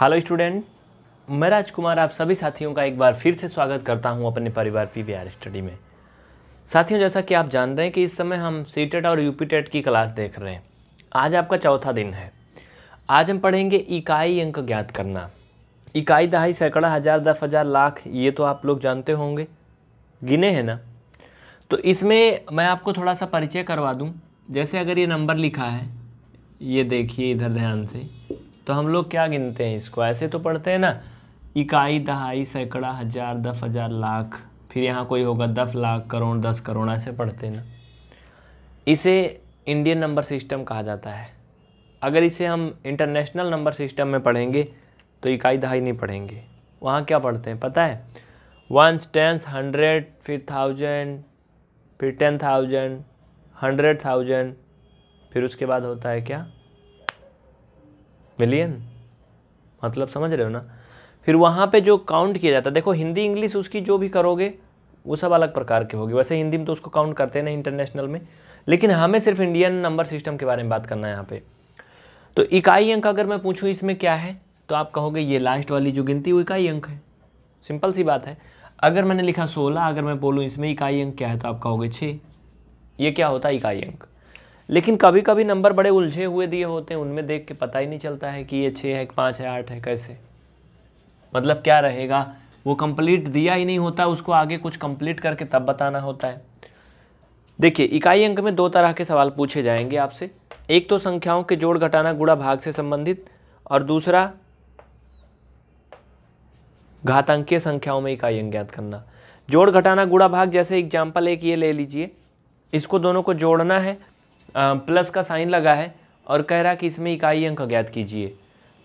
hello student मैं राजकुमार आप सभी साथियों का एक बार फिर से स्वागत करता हूं अपने परिवार पीवीआर स्टडी में साथियों जैसा कि आप जान रहे हैं कि इस समय हम सी टेट e और यू e की क्लास देख रहे हैं आज आपका चौथा दिन है आज हम पढ़ेंगे इकाई अंक ज्ञात करना इकाई दहाई सैकड़ा हज़ार दस हज़ार लाख ये तो आप लोग जानते होंगे गिने हैं ना तो इसमें मैं आपको थोड़ा सा परिचय करवा दूं जैसे अगर ये नंबर लिखा है ये देखिए इधर ध्यान से तो हम लोग क्या गिनते हैं इसको ऐसे तो पढ़ते हैं ना इकाई दहाई सैकड़ा हज़ार दस हज़ार लाख फिर यहाँ कोई होगा दस लाख करोड़ दस करोड़ ऐसे पढ़ते हैं ना इसे इंडियन नंबर सिस्टम कहा जाता है अगर इसे हम इंटरनेशनल नंबर सिस्टम में पढ़ेंगे तो इकाई दहाई नहीं पढ़ेंगे वहाँ क्या पढ़ते हैं पता है वंस टेंस हंड्रेड फिर थाउजेंड फिर टेन थाउजेंड हंड्रेड थाउजेंड फिर उसके बाद होता है क्या मिलियन मतलब समझ रहे हो ना फिर वहाँ पे जो काउंट किया जाता है देखो हिंदी इंग्लिश उसकी जो भी करोगे वो सब अलग प्रकार के होगी वैसे हिंदी में तो उसको काउंट करते ना इंटरनेशनल में लेकिन हमें सिर्फ इंडियन नंबर सिस्टम के बारे में बात करना है यहाँ पे तो इकाई अंक अगर मैं पूछूँ इसमें क्या है तो आप कहोगे ये लास्ट वाली जो गिनती वो इकाई अंक है सिंपल सी बात है अगर मैंने लिखा सोलह अगर मैं बोलूँ इसमें इकाई अंक क्या है तो आप कहोगे छः ये क्या होता है इकाई अंक लेकिन कभी कभी नंबर बड़े उलझे हुए दिए होते हैं उनमें देख के पता ही नहीं चलता है कि ये छः है पाँच है आठ है कैसे मतलब क्या रहेगा वो कंप्लीट दिया ही नहीं होता उसको आगे कुछ कंप्लीट करके तब बताना होता है देखिए इकाई अंक में दो तरह के सवाल पूछे जाएंगे आपसे एक तो संख्याओं के जोड़ घटाना गुड़ा भाग से संबंधित और दूसरा घातांकीय संख्याओं में इकाई अंक ज्ञात करना जोड़ घटाना गुड़ा भाग जैसे एग्जाम्पल एक ये ले लीजिए इसको दोनों को जोड़ना है प्लस का साइन लगा है और कह रहा कि इसमें इकाई अंक ज्ञात कीजिए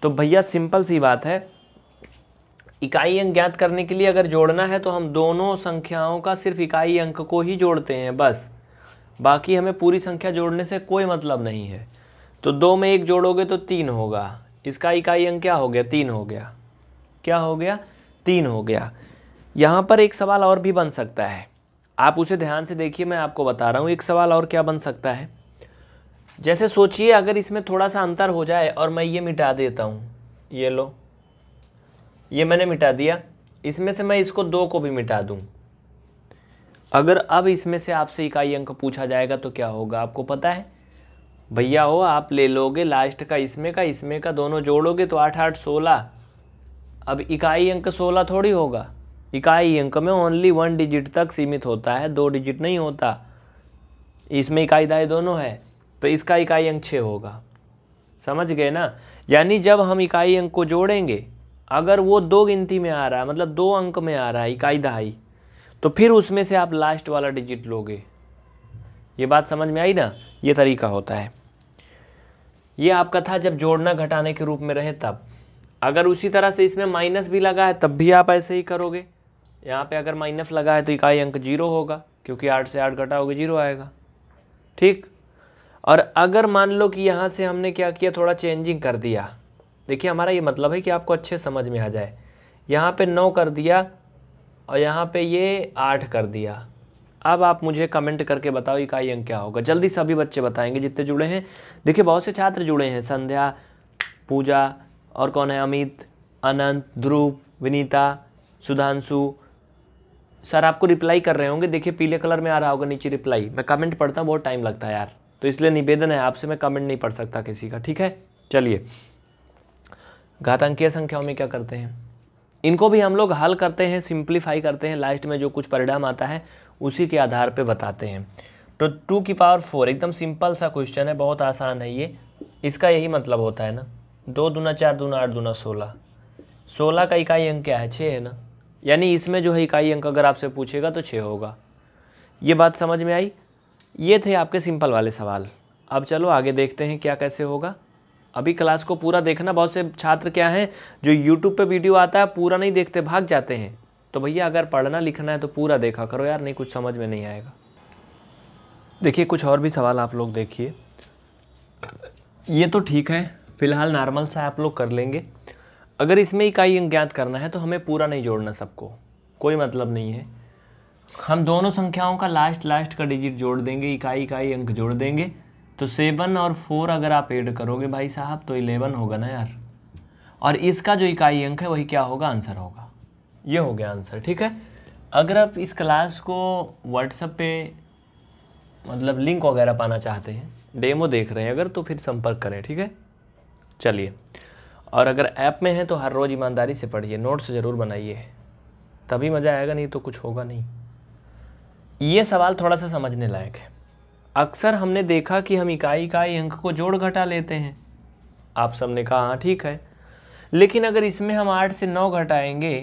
तो भैया सिंपल सी बात है इकाई अंक ज्ञात करने के लिए अगर जोड़ना है तो हम दोनों संख्याओं का सिर्फ इकाई अंक को ही जोड़ते हैं बस बाकी हमें पूरी संख्या जोड़ने से कोई मतलब नहीं है तो दो में एक जोड़ोगे तो तीन होगा इसका इकाई अंक क्या हो गया तीन हो गया क्या हो गया तीन हो गया यहाँ पर एक सवाल और भी बन सकता है आप उसे ध्यान से देखिए मैं आपको बता रहा हूँ एक सवाल और क्या बन सकता है जैसे सोचिए अगर इसमें थोड़ा सा अंतर हो जाए और मैं ये मिटा देता हूँ ये लो ये मैंने मिटा दिया इसमें से मैं इसको दो को भी मिटा दूँ अगर अब इसमें से आपसे इकाई अंक पूछा जाएगा तो क्या होगा आपको पता है भैया हो आप ले लोगे लास्ट का इसमें का इसमें का दोनों जोड़ोगे तो आठ आठ सोलह अब इकाई अंक सोलह थोड़ी होगा इकाई अंक में ओनली वन डिजिट तक सीमित होता है दो डिजिट नहीं होता इसमें इकाई दाएँ दोनों है तो इसका इकाई अंक छः होगा समझ गए ना यानी जब हम इकाई अंक को जोड़ेंगे अगर वो दो गिनती में आ रहा है मतलब दो अंक में आ रहा है इकाई दहाई तो फिर उसमें से आप लास्ट वाला डिजिट लोगे ये बात समझ में आई ना ये तरीका होता है ये आपका था जब जोड़ना घटाने के रूप में रहे तब अगर उसी तरह से इसमें माइनस भी लगा है तब भी आप ऐसे ही करोगे यहाँ पे अगर माइनस लगा है तो इकाई अंक जीरो होगा क्योंकि आठ से आठ घटाओगे जीरो आएगा ठीक और अगर मान लो कि यहाँ से हमने क्या किया थोड़ा चेंजिंग कर दिया देखिए हमारा ये मतलब है कि आपको अच्छे समझ में आ जाए यहाँ पे नौ कर दिया और यहाँ पे ये आठ कर दिया अब आप मुझे कमेंट करके बताओ इकाई अंक क्या होगा जल्दी सभी बच्चे बताएंगे जितने जुड़े हैं देखिए बहुत से छात्र जुड़े हैं संध्या पूजा और कौन है अमित अनंत ध्रुव विनीता सुधांशु सर आपको रिप्लाई कर रहे होंगे देखिए पीले कलर में आ रहा होगा नीचे रिप्लाई मैं कमेंट पढ़ता हूँ बहुत टाइम लगता है यार तो इसलिए निवेदन है आपसे मैं कमेंट नहीं पढ़ सकता किसी का ठीक है चलिए घातांकीय संख्याओं में क्या करते हैं इनको भी हम लोग हल करते हैं सिंप्लीफाई करते हैं लास्ट में जो कुछ परिणाम आता है उसी के आधार पर बताते हैं तो टू की पावर फोर एकदम सिंपल सा क्वेश्चन है बहुत आसान है ये इसका यही मतलब होता है ना दो दूना चार दूना आठ दूना सोलह सोलह का इकाई अंक क्या है छः है ना यानी इसमें जो है इकाई अंक अगर आपसे पूछेगा तो छः होगा ये बात समझ में आई ये थे आपके सिंपल वाले सवाल अब चलो आगे देखते हैं क्या कैसे होगा अभी क्लास को पूरा देखना बहुत से छात्र क्या हैं जो यूट्यूब पे वीडियो आता है पूरा नहीं देखते भाग जाते हैं तो भैया अगर पढ़ना लिखना है तो पूरा देखा करो यार नहीं कुछ समझ में नहीं आएगा देखिए कुछ और भी सवाल आप लोग देखिए ये तो ठीक है फिलहाल नॉर्मल सा आप लोग कर लेंगे अगर इसमें इकाई ज्ञात करना है तो हमें पूरा नहीं जोड़ना सबको कोई मतलब नहीं है हम दोनों संख्याओं का लास्ट लास्ट का डिजिट जोड़ देंगे इकाई इकाई अंक जोड़ देंगे तो सेवन और फोर अगर आप ऐड करोगे भाई साहब तो इलेवन होगा ना यार और इसका जो इकाई अंक है वही क्या होगा आंसर होगा ये हो गया आंसर ठीक है अगर आप इस क्लास को व्हाट्सएप पे मतलब लिंक वगैरह पाना चाहते हैं डेमो देख रहे हैं अगर तो फिर संपर्क करें ठीक है चलिए और अगर ऐप में है तो हर रोज़ ईमानदारी से पढ़िए नोट्स ज़रूर बनाइए तभी मज़ा आएगा नहीं तो कुछ होगा नहीं ये सवाल थोड़ा सा समझने लायक है अक्सर हमने देखा कि हम इकाई इकाई अंक को जोड़ घटा लेते हैं आप सबने कहा हाँ ठीक है लेकिन अगर इसमें हम आठ से नौ घटाएंगे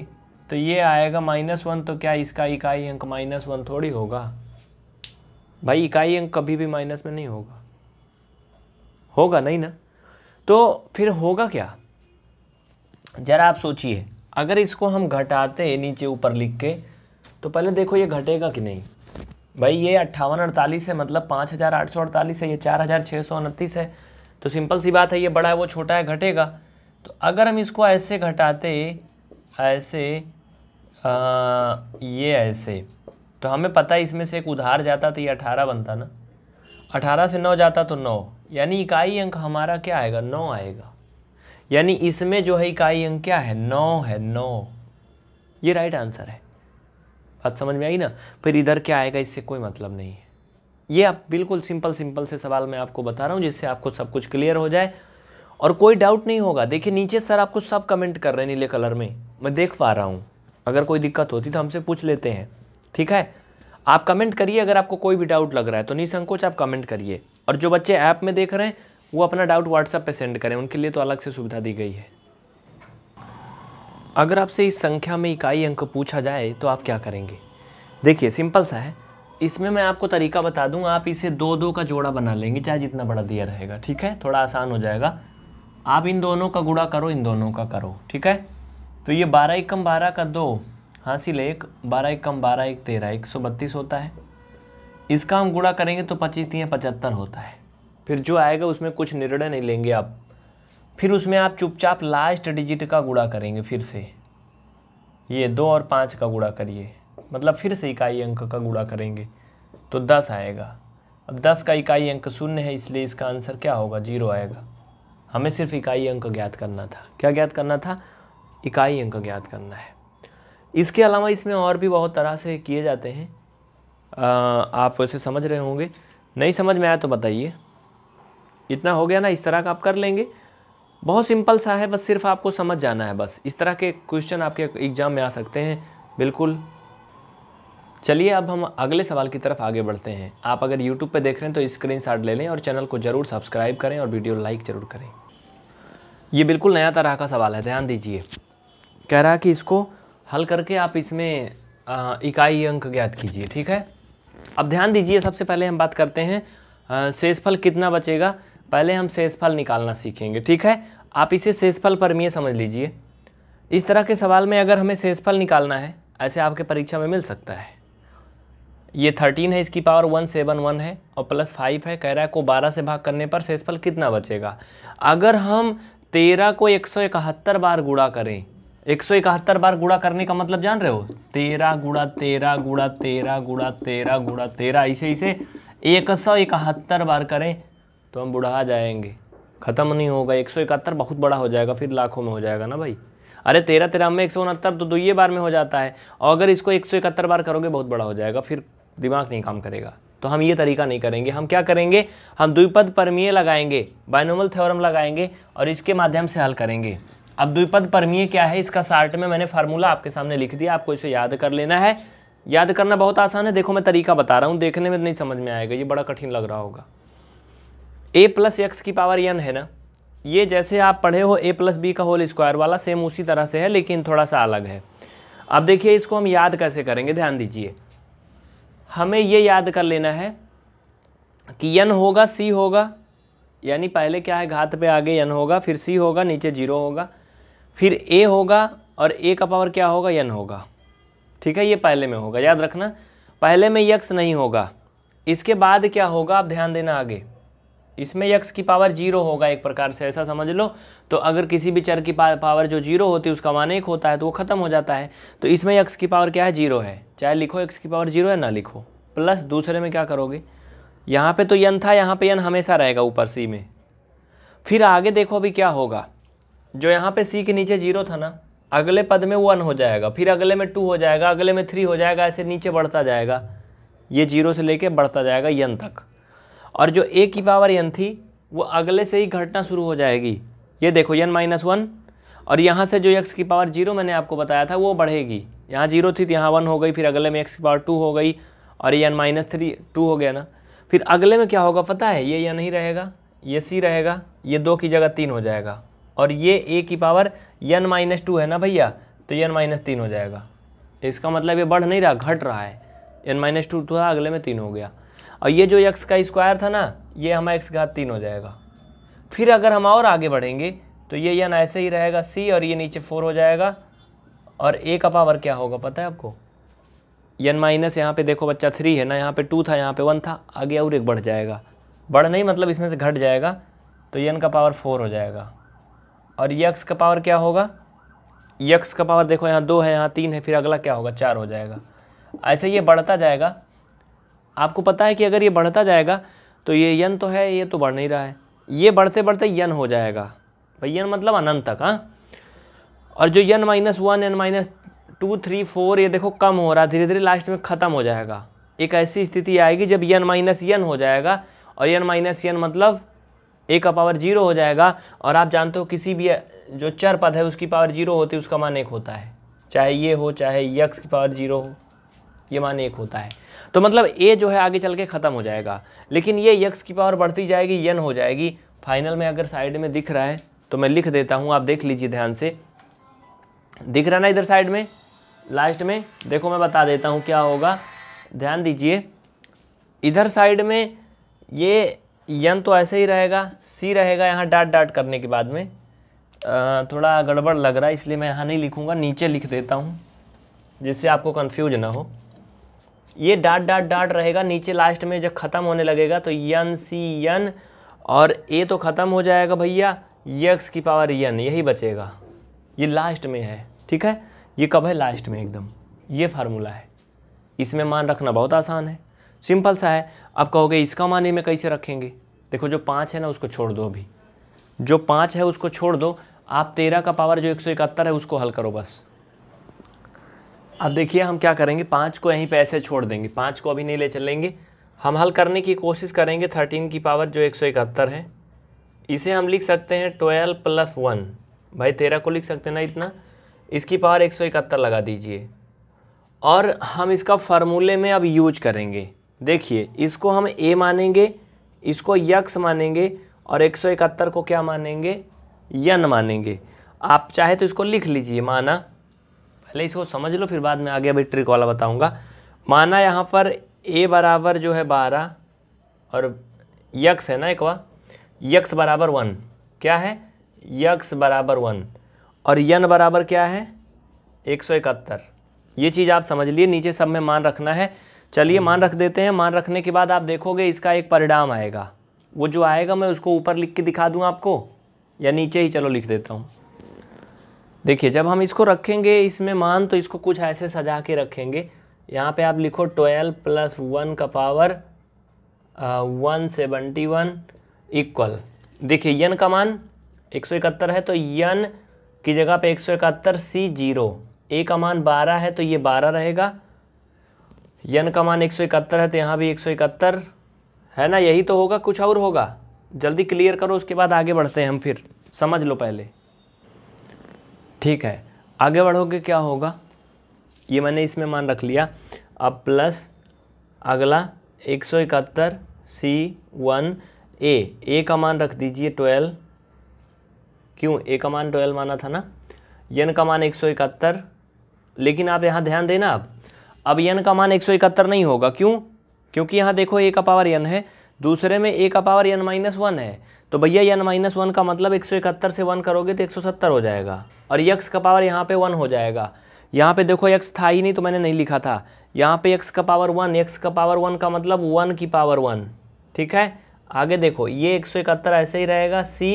तो ये आएगा माइनस वन तो क्या इसका इकाई अंक माइनस वन थोड़ी होगा भाई इकाई अंक कभी भी माइनस में नहीं होगा होगा नहीं ना तो फिर होगा क्या जरा आप सोचिए अगर इसको हम घटाते नीचे ऊपर लिख के तो पहले देखो ये घटेगा कि नहीं भाई ये अट्ठावन अड़तालीस है मतलब पाँच हज़ार आठ सौ अड़तालीस है ये चार हज़ार छः सौ उनतीस है तो सिंपल सी बात है ये बड़ा है वो छोटा है घटेगा तो अगर हम इसको ऐसे घटाते ऐसे आ, ये ऐसे तो हमें पता है इसमें से एक उधार जाता तो ये अठारह बनता ना अठारह से नौ जाता तो नौ यानी इकाई अंक हमारा क्या आएगा नौ आएगा यानी इसमें जो है इकाई अंक क्या है नौ है नौ ये राइट आंसर है बात समझ में आई ना फिर इधर क्या आएगा इससे कोई मतलब नहीं है ये आप बिल्कुल सिंपल सिंपल से सवाल मैं आपको बता रहा हूँ जिससे आपको सब कुछ क्लियर हो जाए और कोई डाउट नहीं होगा देखिए नीचे सर आपको सब कमेंट कर रहे हैं नीले कलर में मैं देख पा रहा हूँ अगर कोई दिक्कत होती तो हमसे पूछ लेते हैं ठीक है आप कमेंट करिए अगर आपको कोई भी डाउट लग रहा है तो निसंकोच आप कमेंट करिए और जो बच्चे ऐप में देख रहे हैं वो अपना डाउट व्हाट्सएप पर सेंड करें उनके लिए तो अलग से सुविधा दी गई है अगर आपसे इस संख्या में इकाई अंक पूछा जाए तो आप क्या करेंगे देखिए सिंपल सा है इसमें मैं आपको तरीका बता दूं आप इसे दो दो का जोड़ा बना लेंगे चाहे जितना बड़ा दिया रहेगा ठीक है थोड़ा आसान हो जाएगा आप इन दोनों का गुड़ा करो इन दोनों का करो ठीक है तो ये बारह एक कम बारह का दो हासिल एक बारह एक कम बारह एक तेरह एक सौ बत्तीस होता है इसका हम गुड़ा करेंगे तो पच्चीस तीन पचहत्तर होता है फिर जो आएगा उसमें कुछ निर्णय नहीं लेंगे आप फिर उसमें आप चुपचाप लास्ट डिजिट का गुड़ा करेंगे फिर से ये दो और पाँच का गुड़ा करिए मतलब फिर से इकाई अंक का गुड़ा करेंगे तो दस आएगा अब दस का इकाई अंक शून्य है इसलिए इसका आंसर क्या होगा जीरो आएगा हमें सिर्फ इकाई अंक ज्ञात करना था क्या ज्ञात करना था इकाई अंक ज्ञात करना है इसके अलावा इसमें और भी बहुत तरह से किए जाते हैं आ, आप वैसे समझ रहे होंगे नहीं समझ में आया तो बताइए इतना हो गया ना इस तरह का आप कर लेंगे बहुत सिंपल सा है बस सिर्फ आपको समझ जाना है बस इस तरह के क्वेश्चन आपके एग्ज़ाम में आ सकते हैं बिल्कुल चलिए अब हम अगले सवाल की तरफ आगे बढ़ते हैं आप अगर YouTube पर देख रहे हैं तो स्क्रीन शॉट ले लें और चैनल को ज़रूर सब्सक्राइब करें और वीडियो लाइक ज़रूर करें ये बिल्कुल नया तरह का सवाल है ध्यान दीजिए कह रहा है कि इसको हल करके आप इसमें आ, इकाई अंक ज्ञात कीजिए ठीक है अब ध्यान दीजिए सबसे पहले हम बात करते हैं शेषफल कितना बचेगा पहले हम शेषफल निकालना सीखेंगे ठीक है आप इसे शेषफल परमीय समझ लीजिए इस तरह के सवाल में अगर हमें शेषफल निकालना है ऐसे आपके परीक्षा में मिल सकता है ये थर्टीन है इसकी पावर वन सेवन वन है और प्लस फाइव है कह रहा है को बारह से भाग करने पर शेषफल कितना बचेगा अगर हम तेरह को एक सौ इकहत्तर बार गुड़ा करें एक सौ इकहत्तर बार गुड़ा करने का मतलब जान रहे हो तेरह गुड़ा तेरह गुड़ा तेरह गुड़ा तेरह गुड़ा तेरह इसे इसे एक सौ इकहत्तर बार करें तो हम बुढ़ा जाएंगे ख़त्म नहीं होगा एक सौ इकहत्तर बहुत बड़ा हो जाएगा फिर लाखों में हो जाएगा ना भाई अरे तेरह तेरह में एक सौ उनहत्तर तो ये बार में हो जाता है और अगर इसको एक सौ इकहत्तर बार करोगे बहुत बड़ा हो जाएगा फिर दिमाग नहीं काम करेगा तो हम ये तरीका नहीं करेंगे हम क्या करेंगे हम द्विपद परमीय लगाएंगे बायनोमल थ्योरम लगाएंगे और इसके माध्यम से हल करेंगे अब द्विपद परमीय क्या है इसका शार्ट में मैंने फार्मूला आपके सामने लिख दिया आपको इसे याद कर लेना है याद करना बहुत आसान है देखो मैं तरीका बता रहा हूँ देखने में नहीं समझ में आएगा ये बड़ा कठिन लग रहा होगा ए प्लस एक्स की पावर एन है ना ये जैसे आप पढ़े हो ए प्लस बी का होल स्क्वायर वाला सेम उसी तरह से है लेकिन थोड़ा सा अलग है अब देखिए इसको हम याद कैसे करेंगे ध्यान दीजिए हमें ये याद कर लेना है कि यन होगा सी होगा यानी पहले क्या है घात पे आगे यन होगा फिर सी होगा नीचे जीरो होगा फिर ए होगा और ए का पावर क्या होगा यन होगा ठीक है ये पहले में होगा याद रखना पहले में यक्स नहीं होगा इसके बाद क्या होगा आप ध्यान देना आगे इसमें यक्स की पावर जीरो होगा एक प्रकार से ऐसा समझ लो तो अगर किसी भी चर की पावर जो जीरो होती है उसका मान एक होता है तो वो ख़त्म हो जाता है तो इसमें यक्स की पावर क्या है जीरो है चाहे लिखो यक्स की पावर जीरो है ना लिखो प्लस दूसरे में क्या करोगे यहाँ पे तो यन था यहाँ पे यन हमेशा रहेगा ऊपर सी में फिर आगे देखो अभी क्या होगा जो यहाँ पे सी के नीचे जीरो था ना अगले पद में वन हो जाएगा फिर अगले में टू हो जाएगा अगले में थ्री हो जाएगा ऐसे नीचे बढ़ता जाएगा ये जीरो से लेके बढ़ता जाएगा यन तक और जो ए की पावर एन थी वो अगले से ही घटना शुरू हो जाएगी ये देखो एन माइनस वन और यहाँ से जो एक्स की पावर जीरो मैंने आपको बताया था वो बढ़ेगी यहाँ जीरो थी तो यहाँ वन हो गई फिर अगले में एक्स की पावर टू हो गई और ये एन माइनस थ्री टू हो गया ना फिर अगले में क्या होगा पता है ये या नहीं रहेगा ये सी रहेगा ये दो की जगह तीन हो जाएगा और ये ए की पावर एन माइनस टू है ना भैया तो एन माइनस तीन हो जाएगा इसका मतलब ये बढ़ नहीं रहा घट रहा है एन माइनस टू था अगले में तीन हो गया और ये जो एक्स का स्क्वायर था ना ये हमारा एक्स घात तीन हो जाएगा फिर अगर हम और आगे बढ़ेंगे तो ये यन ऐसे ही रहेगा सी और ये नीचे फोर हो जाएगा और ए का पावर क्या होगा पता है आपको यन माइनस यहाँ पे देखो बच्चा थ्री है ना यहाँ पे टू था यहाँ पे वन था आगे और एक बढ़ जाएगा बढ़ नहीं मतलब इसमें से घट जाएगा तो यन का पावर फोर हो जाएगा और यक्स का पावर क्या होगा यक्स का पावर देखो यहाँ दो है यहाँ तीन है फिर अगला क्या होगा चार हो जाएगा ऐसे ये बढ़ता जाएगा आपको पता है कि अगर ये बढ़ता जाएगा तो ये यन तो है ये तो बढ़ नहीं रहा है ये बढ़ते बढ़ते यन हो जाएगा भाई यन मतलब अनंत तक हाँ और जो N minus one N minus two three four ये देखो कम हो रहा है धीरे धीरे लास्ट में ख़त्म हो जाएगा एक ऐसी स्थिति आएगी जब यन माइनस यन हो जाएगा और यन माइनस यन मतलब ए का पावर जीरो हो जाएगा और आप जानते हो किसी भी जो चर पद है उसकी पावर जीरो होती है उसका मान एक होता है चाहे ये हो चाहे यक्स की पावर जीरो हो ये मान एक होता है तो मतलब ए जो है आगे चल के ख़त्म हो जाएगा लेकिन ये यक्स की पावर बढ़ती जाएगी यन हो जाएगी फाइनल में अगर साइड में दिख रहा है तो मैं लिख देता हूँ आप देख लीजिए ध्यान से दिख रहा ना इधर साइड में लास्ट में देखो मैं बता देता हूँ क्या होगा ध्यान दीजिए इधर साइड में ये यन तो ऐसे ही रहेगा सी रहेगा यहाँ डाट डाट करने के बाद में थोड़ा गड़बड़ लग रहा है इसलिए मैं यहाँ नहीं लिखूँगा नीचे लिख देता हूँ जिससे आपको कन्फ्यूज ना हो ये डाट डाट डाट रहेगा नीचे लास्ट में जब ख़त्म होने लगेगा तो यन सी यन और ए तो ख़त्म हो जाएगा भैया यक्स की पावर यन यही बचेगा ये लास्ट में है ठीक है ये कब है लास्ट में एकदम ये फार्मूला है इसमें मान रखना बहुत आसान है सिंपल सा है आप कहोगे इसका मान में कैसे रखेंगे देखो जो पाँच है ना उसको छोड़ दो अभी जो पाँच है उसको छोड़ दो आप तेरह का पावर जो एक सौ इकहत्तर है उसको हल करो बस अब देखिए हम क्या करेंगे पाँच को यहीं पे ऐसे छोड़ देंगे पाँच को अभी नहीं ले चलेंगे हम हल करने की कोशिश करेंगे थर्टीन की पावर जो एक सौ इकहत्तर है इसे हम लिख सकते हैं ट्वेल्व प्लस वन भाई तेरह को लिख सकते हैं ना इतना इसकी पावर एक सौ इकहत्तर लगा दीजिए और हम इसका फार्मूले में अब यूज करेंगे देखिए इसको हम ए मानेंगे इसको यक्स मानेंगे और एक सौ इकहत्तर को क्या मानेंगे यन मानेंगे आप चाहे तो इसको लिख लीजिए माना पहले इसको समझ लो फिर बाद में आगे अभी ट्रिक वाला बताऊँगा माना यहाँ पर ए बराबर जो है बारह और यक्स है ना एक वा यक्स बराबर वन क्या है यक्स बराबर वन और यन बराबर क्या है एक सौ इकहत्तर ये चीज़ आप समझ लिए नीचे सब में मान रखना है चलिए मान रख देते हैं मान रखने के बाद आप देखोगे इसका एक परिणाम आएगा वो जो आएगा मैं उसको ऊपर लिख के दिखा दूँ आपको या नीचे ही चलो लिख देता हूँ देखिए जब हम इसको रखेंगे इसमें मान तो इसको कुछ ऐसे सजा के रखेंगे यहाँ पे आप लिखो ट्वेल्व प्लस वन का power one seventy one equal देखिए यन का मान एक सौ इकहत्तर है तो यन की जगह पे एक सौ इकहत्तर सी जीरो ए का मान बारह है तो ये बारह रहेगा यन का मान एक सौ इकहत्तर है तो यहाँ भी एक सौ इकहत्तर है ना यही तो होगा कुछ और होगा जल्दी क्लियर करो उसके बाद आगे बढ़ते हैं हम फिर समझ लो पहले ठीक है आगे बढ़ोगे क्या होगा ये मैंने इसमें मान रख लिया अब प्लस अगला एक सौ इकहत्तर सी वन ए ए का मान रख दीजिए ट्वेल्व क्यों ए का मान ट्वेल्व माना था ना यन का मान एक सौ इकहत्तर लेकिन आप यहाँ ध्यान देना आप अब यन का मान एक सौ इकहत्तर नहीं होगा क्यों क्योंकि यहाँ देखो ए का पावर यन है दूसरे में ए का पावर यन माइनस वन है तो भैया यन माइनस वन का मतलब एक सौ इकहत्तर से वन करोगे तो एक सौ सत्तर हो जाएगा और यक्स का पावर यहाँ पे वन हो जाएगा यहाँ पे देखो यक्स था ही नहीं तो मैंने नहीं लिखा था यहाँ पे यक्स का पावर वन यक्स का पावर वन का मतलब वन की पावर वन ठीक है आगे देखो ये एक सौ इकहत्तर ऐसे ही रहेगा सी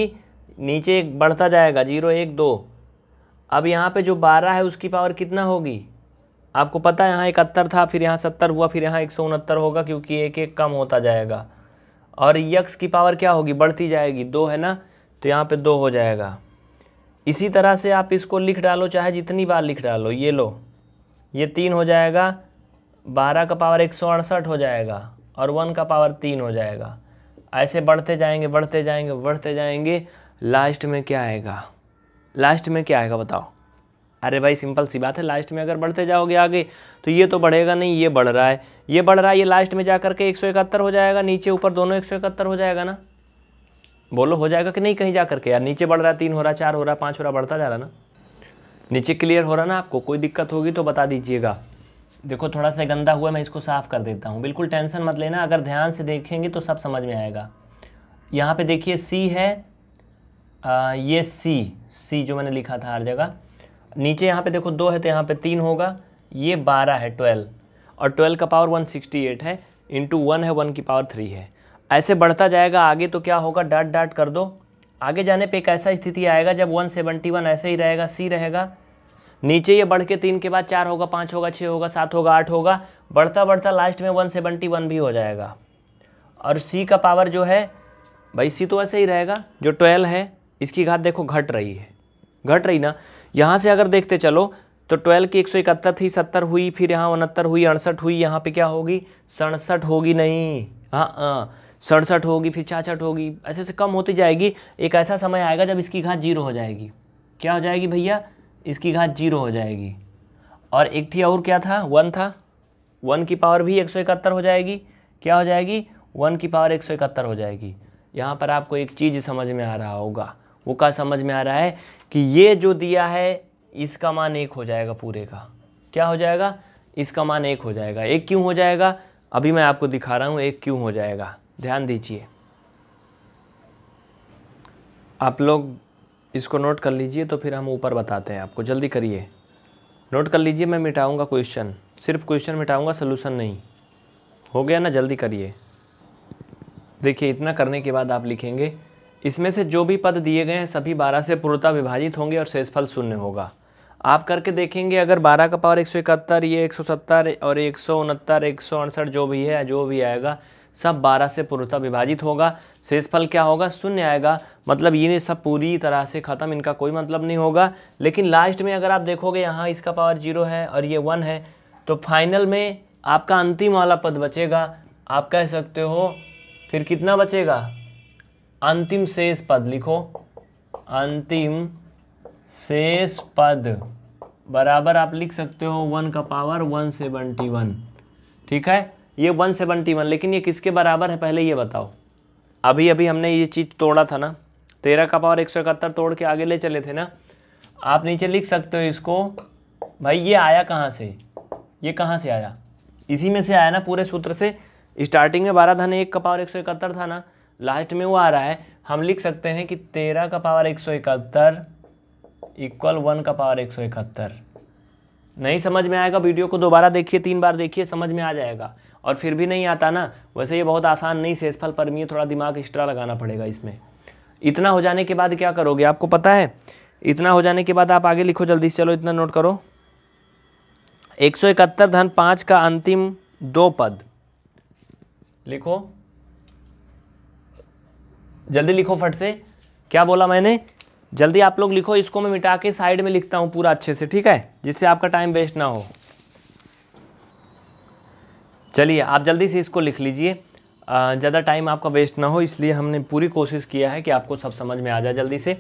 नीचे एक बढ़ता जाएगा जीरो एक दो अब यहाँ पर जो बारह है उसकी पावर कितना होगी आपको पता है यहाँ इकहत्तर था फिर यहाँ सत्तर हुआ फिर यहाँ एक सौ उनहत्तर होगा क्योंकि एक एक कम होता जाएगा और यक्स की पावर क्या होगी बढ़ती जाएगी दो है ना तो यहाँ पे दो हो जाएगा इसी तरह से आप इसको लिख डालो चाहे जितनी बार लिख डालो ये लो ये तीन हो जाएगा बारह का पावर एक सौ अड़सठ हो जाएगा और वन का पावर तीन हो जाएगा ऐसे बढ़ते जाएंगे बढ़ते जाएंगे बढ़ते जाएंगे लास्ट में क्या आएगा लास्ट में क्या आएगा बताओ अरे भाई सिंपल सी बात है लास्ट में अगर बढ़ते जाओगे आगे तो ये तो बढ़ेगा नहीं ये बढ़ रहा है ये बढ़ रहा है ये लास्ट में जा करके एक हो जाएगा नीचे ऊपर दोनों एक हो जाएगा ना बोलो हो जाएगा कि नहीं कहीं जा करके यार नीचे बढ़ रहा है तीन हो रहा चार हो रहा पाँच हो रहा बढ़ता जा रहा ना नीचे क्लियर हो रहा ना आपको कोई दिक्कत होगी तो बता दीजिएगा देखो थोड़ा सा गंदा हुआ मैं इसको साफ़ कर देता हूँ बिल्कुल टेंशन मत लेना अगर ध्यान से देखेंगे तो सब समझ में आएगा यहाँ पे देखिए सी है आ, ये सी सी जो मैंने लिखा था हर जगह नीचे यहाँ पे देखो दो है तो यहाँ पे तीन होगा ये बारह है ट्वेल्व और ट्वेल्व का पावर वन सिक्सटी एट है इंटू वन है वन की पावर थ्री है ऐसे बढ़ता जाएगा आगे तो क्या होगा डाट डाट कर दो आगे जाने पे एक ऐसा स्थिति आएगा जब वन सेवेंटी वन ऐसे ही रहेगा सी रहेगा नीचे ये बढ़ के तीन के बाद चार होगा पाँच होगा छः होगा सात होगा आठ होगा बढ़ता बढ़ता लास्ट में वन सेवेंटी वन भी हो जाएगा और सी का पावर जो है भाई सी तो ऐसे ही रहेगा जो ट्वेल्व है इसकी घात देखो घट रही है घट रही ना यहाँ से अगर देखते चलो तो ट्वेल्व की एक सौ इकहत्तर थी सत्तर हुई फिर यहाँ उनहत्तर हुई अड़सठ हुई यहाँ पे क्या होगी सड़सठ होगी नहीं हाँ हाँ सड़सठ होगी फिर छाछठ होगी ऐसे से कम होती जाएगी एक ऐसा समय आएगा जब इसकी घात जीरो हो जाएगी क्या हो जाएगी भैया इसकी घात जीरो हो जाएगी और एक थी और क्या था वन था वन की पावर भी एक सौ इकहत्तर हो जाएगी क्या हो जाएगी वन की पावर एक सौ इकहत्तर हो जाएगी यहाँ पर आपको एक चीज़ समझ में आ रहा होगा वो का समझ में आ रहा है कि ये जो दिया है इसका मान एक हो जाएगा पूरे का क्या हो जाएगा इसका मान एक हो जाएगा एक क्यों हो जाएगा अभी मैं आपको दिखा रहा हूँ एक क्यों हो जाएगा ध्यान दीजिए आप लोग इसको नोट कर लीजिए तो फिर हम ऊपर बताते हैं आपको जल्दी करिए नोट कर लीजिए मैं मिटाऊंगा क्वेश्चन सिर्फ क्वेश्चन मिटाऊंगा सोल्यूशन नहीं हो गया ना जल्दी करिए देखिए इतना करने के बाद आप लिखेंगे इसमें से जो भी पद दिए गए हैं सभी बारह से पूर्णता विभाजित होंगे और शेषफल शून्य होगा आप करके देखेंगे अगर बारह का पावर एक सौ इकहत्तर ये एक सौ सत्तर और एक सौ उनहत्तर एक सौ अड़सठ जो भी है जो भी आएगा सब बारह से पूर्णता विभाजित होगा शेषफल क्या होगा शून्य आएगा मतलब ये सब पूरी तरह से ख़त्म इनका कोई मतलब नहीं होगा लेकिन लास्ट में अगर आप देखोगे यहाँ इसका पावर जीरो है और ये वन है तो फाइनल में आपका अंतिम वाला पद बचेगा आप कह सकते हो फिर कितना बचेगा अंतिम शेष पद लिखो अंतिम शेष पद बराबर आप लिख सकते हो वन का पावर वन सेवनटी वन ठीक है ये वन सेवेंटी वन लेकिन ये किसके बराबर है पहले ये बताओ अभी अभी हमने ये चीज़ तोड़ा था ना तेरह का पावर एक सौ इकहत्तर तोड़ के आगे ले चले थे ना आप नीचे लिख सकते हो इसको भाई ये आया कहाँ से ये कहाँ से आया इसी में से आया ना पूरे सूत्र से स्टार्टिंग में बारह धन एक का पावर एक सौ इकहत्तर था ना लास्ट में वो आ रहा है हम लिख सकते हैं कि तेरह का पावर एक सौ इकहत्तर इक्वल वन का पावर एक सौ इकहत्तर नहीं समझ में आएगा वीडियो को दोबारा देखिए तीन बार देखिए समझ में आ जाएगा और फिर भी नहीं आता ना वैसे ये बहुत आसान नहीं शेषफल मैं थोड़ा दिमाग एक्स्ट्रा लगाना पड़ेगा इसमें इतना हो जाने के बाद क्या करोगे आपको पता है इतना हो जाने के बाद आप आगे लिखो जल्दी से चलो इतना नोट करो एक सौ इकहत्तर धन पाँच का अंतिम दो पद लिखो जल्दी लिखो फट से क्या बोला मैंने जल्दी आप लोग लिखो इसको मैं मिटा के साइड में लिखता हूँ पूरा अच्छे से ठीक है जिससे आपका टाइम वेस्ट ना हो चलिए आप जल्दी से इसको लिख लीजिए ज़्यादा टाइम आपका वेस्ट ना हो इसलिए हमने पूरी कोशिश किया है कि आपको सब समझ में आ जाए जल्दी से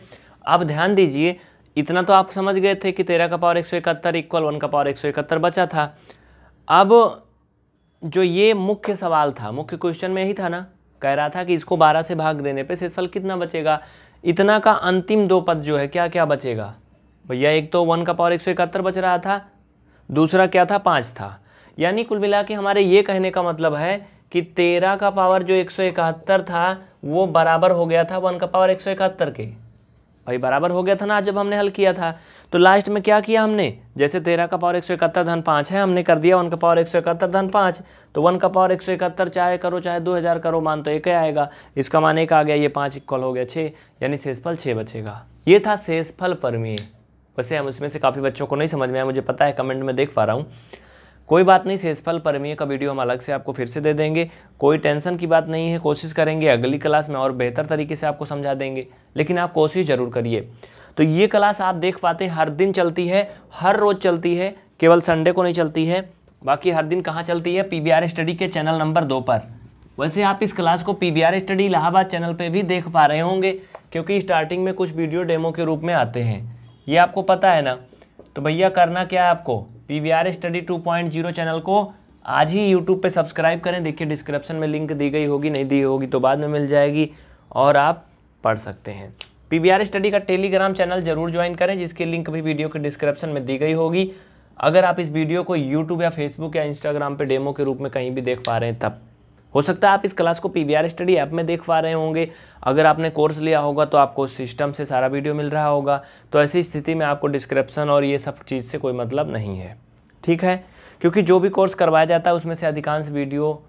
आप ध्यान दीजिए इतना तो आप समझ गए थे कि तेरह का पावर एक सौ इकहत्तर इक्वल वन का पावर एक सौ इकहत्तर बचा था अब जो ये मुख्य सवाल था मुख्य क्वेश्चन में यही था ना कह रहा था कि इसको बारह से भाग देने पे शेषफल कितना बचेगा इतना का अंतिम दो पद जो है क्या क्या बचेगा भैया एक तो वन का पावर एक सौ इकहत्तर बच रहा था दूसरा क्या था पाँच था यानी कुल मिला के हमारे ये कहने का मतलब है कि तेरह का पावर जो एक सौ इकहत्तर था वो बराबर हो गया था वन का पावर एक सौ इकहत्तर के भाई बराबर हो गया था ना जब हमने हल किया था तो लास्ट में क्या किया हमने जैसे तेरह का पावर एक सौ इकहत्तर धन पाँच है हमने कर दिया वन का पावर एक सौ इकहत्तर धन पाँच तो वन का पावर एक सौ इकहत्तर चाहे करो चाहे दो हज़ार करो मान तो एक ही आएगा इसका मान एक आ गया ये पाँच इक्वल हो गया छः यानी शेषफल छः बचेगा ये था शेषफल परमीय वैसे हम इसमें से काफ़ी बच्चों को नहीं समझ में आया मुझे पता है कमेंट में देख पा रहा हूँ कोई बात नहीं शेषफल परमीय का वीडियो हम अलग से आपको फिर से दे देंगे कोई टेंशन की बात नहीं है कोशिश करेंगे अगली क्लास में और बेहतर तरीके से आपको समझा देंगे लेकिन आप कोशिश ज़रूर करिए तो ये क्लास आप देख पाते हैं हर दिन चलती है हर रोज़ चलती है केवल संडे को नहीं चलती है बाकी हर दिन कहाँ चलती है पी स्टडी के चैनल नंबर दो पर वैसे आप इस क्लास को पी स्टडी इलाहाबाद चैनल पर भी देख पा रहे होंगे क्योंकि स्टार्टिंग में कुछ वीडियो डेमो के रूप में आते हैं ये आपको पता है ना तो भैया करना क्या है आपको P V R study two point zero channel को आज ही यूट्यूब पे सब्सक्राइब करें देखिए डिस्क्रिप्शन में लिंक दी गई होगी नहीं दी होगी तो बाद में मिल जाएगी और आप पढ़ सकते हैं पीबीआर स्टडी का टेलीग्राम चैनल जरूर ज्वाइन करें जिसकी लिंक भी वीडियो के डिस्क्रिप्शन में दी गई होगी अगर आप इस वीडियो को यूट्यूब या फेसबुक या इंस्टाग्राम पर डेमो के रूप में कहीं भी देख पा रहे हैं तब हो सकता है आप इस क्लास को पी स्टडी ऐप में देख पा रहे होंगे अगर आपने कोर्स लिया होगा तो आपको सिस्टम से सारा वीडियो मिल रहा होगा तो ऐसी स्थिति में आपको डिस्क्रिप्शन और ये सब चीज़ से कोई मतलब नहीं है ठीक है क्योंकि जो भी कोर्स करवाया जाता है उसमें से अधिकांश वीडियो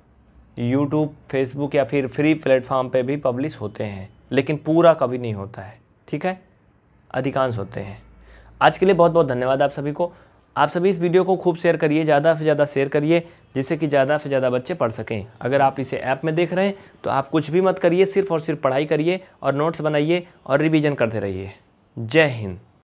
यूट्यूब फेसबुक या फिर फ्री प्लेटफॉर्म पर भी पब्लिश होते हैं लेकिन पूरा कभी नहीं होता है ठीक है अधिकांश होते हैं आज के लिए बहुत बहुत धन्यवाद आप सभी को आप सभी इस वीडियो को खूब शेयर करिए ज़्यादा से ज़्यादा शेयर करिए जिससे कि ज़्यादा से ज़्यादा बच्चे पढ़ सकें अगर आप इसे ऐप में देख रहे हैं तो आप कुछ भी मत करिए सिर्फ और सिर्फ पढ़ाई करिए और नोट्स बनाइए और रिवीजन करते रहिए जय हिंद